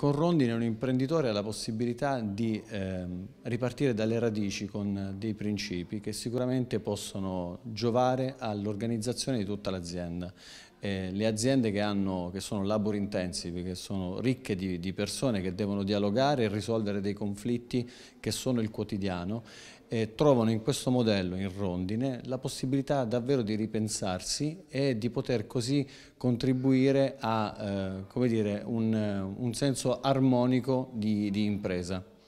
Con Rondine un imprenditore ha la possibilità di eh, ripartire dalle radici con dei principi che sicuramente possono giovare all'organizzazione di tutta l'azienda eh, le aziende che, hanno, che, sono labor intensive, che sono ricche di, di, persone che devono dialogare e risolvere dei conflitti che sono il quotidiano, eh, trovano in questo modello, in rondine, la possibilità davvero di ripensarsi e di poter così contribuire a eh, dire, un, un, senso armonico di, di impresa.